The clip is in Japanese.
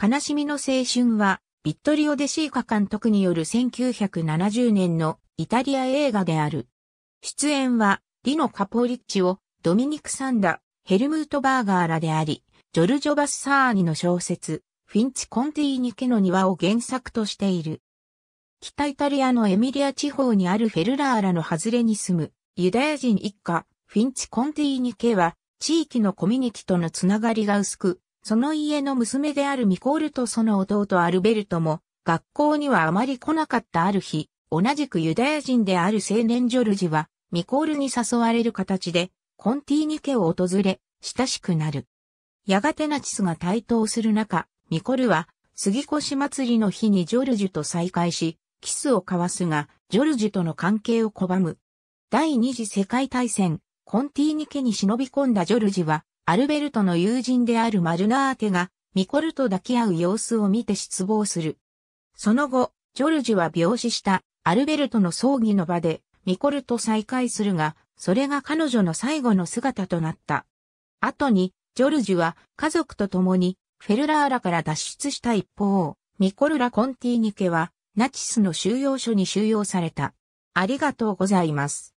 悲しみの青春は、ビットリオ・デシーカ監督による1970年のイタリア映画である。出演は、リノ・カポリッチを、ドミニク・サンダ、ヘルムート・バーガーらであり、ジョルジョ・バス・サーニの小説、フィンチ・コンティーニ家の庭を原作としている。北イタリアのエミリア地方にあるフェルラーラの外れに住むユダヤ人一家、フィンチ・コンティーニ家は地域のコミュニティとのつながりが薄く、その家の娘であるミコールとその弟アルベルトも、学校にはあまり来なかったある日、同じくユダヤ人である青年ジョルジは、ミコールに誘われる形で、コンティーニ家を訪れ、親しくなる。やがてナチスが台頭する中、ミコルは、杉越祭りの日にジョルジュと再会し、キスを交わすが、ジョルジュとの関係を拒む。第二次世界大戦、コンティーニ家に忍び込んだジョルジは、アルベルトの友人であるマルナーテが、ミコルと抱き合う様子を見て失望する。その後、ジョルジュは病死したアルベルトの葬儀の場で、ミコルと再会するが、それが彼女の最後の姿となった。後に、ジョルジュは家族と共にフェルラーラから脱出した一方、ミコルラ・コンティーニケはナチスの収容所に収容された。ありがとうございます。